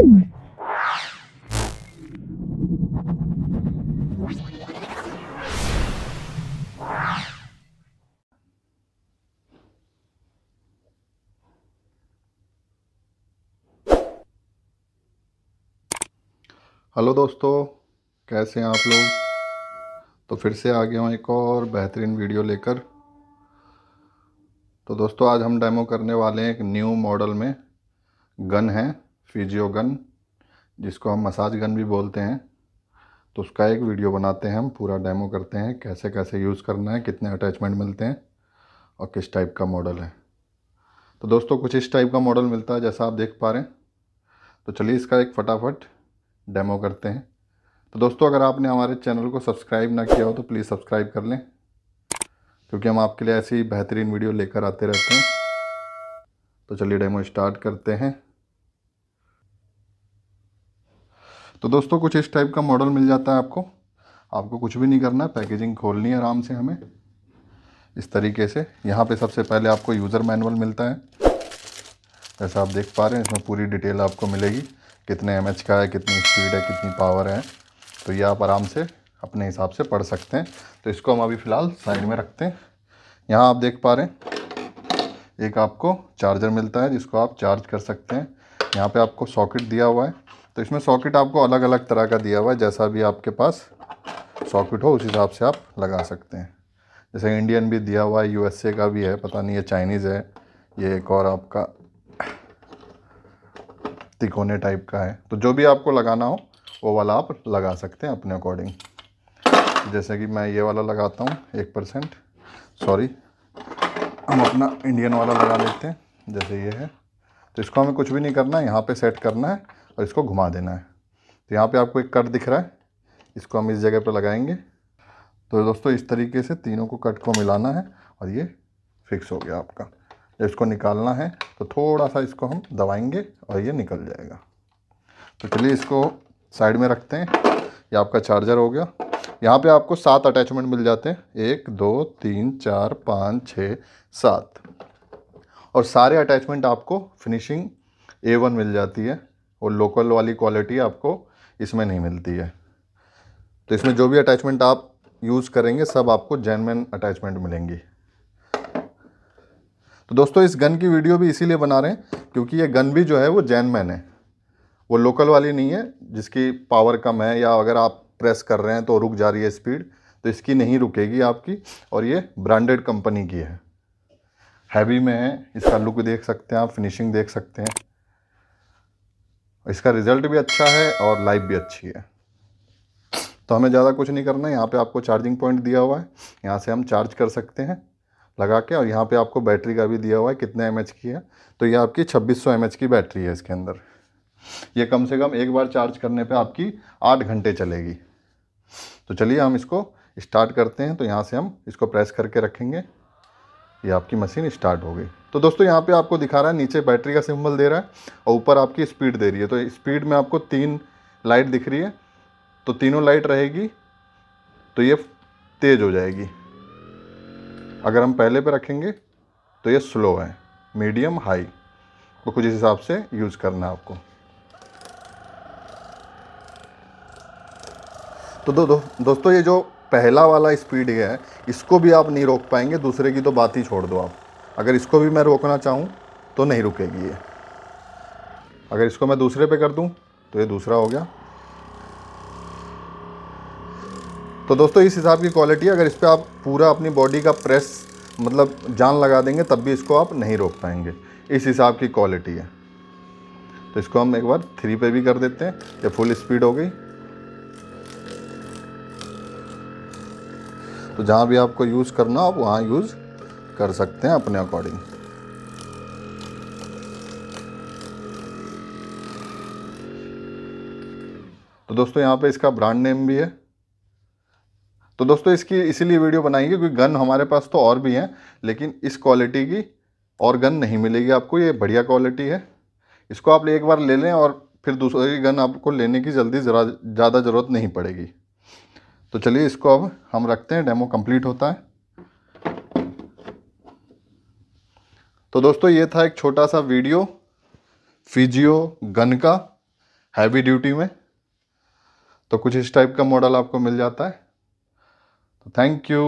hello दोस्तों कैसे हैं आप लोग तो फिर से आ गया हूँ एक और बेहतरीन वीडियो लेकर तो दोस्तों आज हम डेमो करने वाले हैं एक न्यू मॉडल में गन है फिजियो गन जिसको हम मसाज गन भी बोलते हैं तो उसका एक वीडियो बनाते हैं हम पूरा डेमो करते हैं कैसे कैसे यूज़ करना है कितने अटैचमेंट मिलते हैं और किस टाइप का मॉडल है तो दोस्तों कुछ इस टाइप का मॉडल मिलता है जैसा आप देख पा रहे हैं तो चलिए इसका एक फटाफट डेमो करते हैं तो दोस्तों अगर आपने हमारे चैनल को सब्सक्राइब ना किया हो तो प्लीज़ सब्सक्राइब कर लें क्योंकि हम आपके लिए ऐसी बेहतरीन वीडियो लेकर आते रहते हैं तो चलिए डेमो स्टार्ट करते हैं तो दोस्तों कुछ इस टाइप का मॉडल मिल जाता है आपको आपको कुछ भी नहीं करना है पैकेजिंग खोलनी है आराम से हमें इस तरीके से यहाँ पे सबसे पहले आपको यूज़र मैनुअल मिलता है जैसा आप देख पा रहे हैं इसमें पूरी डिटेल आपको मिलेगी कितने एम का है कितनी स्पीड है कितनी पावर है तो ये आप आराम से अपने हिसाब से पढ़ सकते हैं तो इसको हम अभी फ़िलहाल साइड में रखते हैं यहाँ आप देख पा रहे हैं एक आपको चार्जर मिलता है जिसको आप चार्ज कर सकते हैं यहाँ पे आपको सॉकेट दिया हुआ है तो इसमें सॉकेट आपको अलग अलग तरह का दिया हुआ है जैसा भी आपके पास सॉकेट हो उस हिसाब से आप लगा सकते हैं जैसे इंडियन भी दिया हुआ है यूएसए का भी है पता नहीं ये चाइनीज़ है ये एक और आपका तिकोने टाइप का है तो जो भी आपको लगाना हो वो वाला आप लगा सकते हैं अपने अकॉर्डिंग जैसे कि मैं ये वाला लगाता हूँ एक परसेंट सॉरी हम अपना इंडियन वाला लगा लेते हैं जैसे ये है तो इसको हमें कुछ भी नहीं करना है यहाँ पर सेट करना है और इसको घुमा देना है तो यहाँ पे आपको एक कट दिख रहा है इसको हम इस जगह पर लगाएंगे तो दोस्तों इस तरीके से तीनों को कट को मिलाना है और ये फिक्स हो गया आपका जब इसको निकालना है तो थोड़ा सा इसको हम दबाएंगे और ये निकल जाएगा तो चलिए इसको साइड में रखते हैं ये आपका चार्जर हो गया यहाँ पे आपको सात अटैचमेंट मिल जाते हैं एक दो तीन चार पाँच छः सात और सारे अटैचमेंट आपको फिनिशिंग ए वन मिल जाती है और लोकल वाली क्वालिटी आपको इसमें नहीं मिलती है तो इसमें जो भी अटैचमेंट आप यूज़ करेंगे सब आपको जैनमैन अटैचमेंट मिलेंगी तो दोस्तों इस गन की वीडियो भी इसीलिए बना रहे हैं क्योंकि ये गन भी जो है वो जैनमैन है वो लोकल वाली नहीं है जिसकी पावर कम है या अगर आप प्रेस कर रहे हैं तो रुक जा रही है स्पीड तो इसकी नहीं रुकेगी आपकी और ये ब्रांडेड कंपनी की है हैवी में है इसका लुक देख सकते हैं आप फिनिशिंग देख सकते हैं इसका रिज़ल्ट भी अच्छा है और लाइफ भी अच्छी है तो हमें ज़्यादा कुछ नहीं करना है यहाँ पे आपको चार्जिंग पॉइंट दिया हुआ है यहाँ से हम चार्ज कर सकते हैं लगा के और यहाँ पे आपको बैटरी का भी दिया हुआ है कितने एम की है तो ये आपकी 2600 एम की बैटरी है इसके अंदर ये कम से कम एक बार चार्ज करने पे आपकी आठ घंटे चलेगी तो चलिए हम इसको स्टार्ट करते हैं तो यहाँ से हम इसको प्रेस करके रखेंगे ये आपकी मशीन स्टार्ट हो गई तो दोस्तों यहाँ पे आपको दिखा रहा है नीचे बैटरी का सिंबल दे रहा है और ऊपर आपकी स्पीड दे रही है तो स्पीड में आपको तीन लाइट दिख रही है तो तीनों लाइट रहेगी तो ये तेज़ हो जाएगी अगर हम पहले पे रखेंगे तो ये स्लो है मीडियम हाई तो कुछ इस हिसाब से यूज़ करना है आपको तो दो, दो दोस्तों ये जो पहला वाला स्पीड ये है इसको भी आप नहीं रोक पाएंगे दूसरे की तो बात ही छोड़ दो आप अगर इसको भी मैं रोकना चाहूँ तो नहीं रुकेगी ये अगर इसको मैं दूसरे पे कर दूँ तो ये दूसरा हो गया तो दोस्तों इस हिसाब की क्वालिटी अगर इस पर आप पूरा अपनी बॉडी का प्रेस मतलब जान लगा देंगे तब भी इसको आप नहीं रोक पाएंगे इस हिसाब की क्वालिटी है तो इसको हम एक बार थ्री पे भी कर देते हैं ये फुल स्पीड हो गई तो जहाँ भी आपको यूज़ करना आप वहाँ यूज़ कर सकते हैं अपने अकॉर्डिंग तो दोस्तों यहाँ पे इसका ब्रांड नेम भी है तो दोस्तों इसकी इसीलिए वीडियो बनाएंगे क्योंकि गन हमारे पास तो और भी हैं लेकिन इस क्वालिटी की और गन नहीं मिलेगी आपको ये बढ़िया क्वालिटी है इसको आप एक बार ले लें और फिर दूसरी गन आपको लेने की जल्दी ज़रा ज़्यादा ज़रूरत नहीं पड़ेगी तो चलिए इसको अब हम रखते हैं डेमो कंप्लीट होता है तो दोस्तों ये था एक छोटा सा वीडियो फिजियो गन का हैवी ड्यूटी में तो कुछ इस टाइप का मॉडल आपको मिल जाता है तो थैंक यू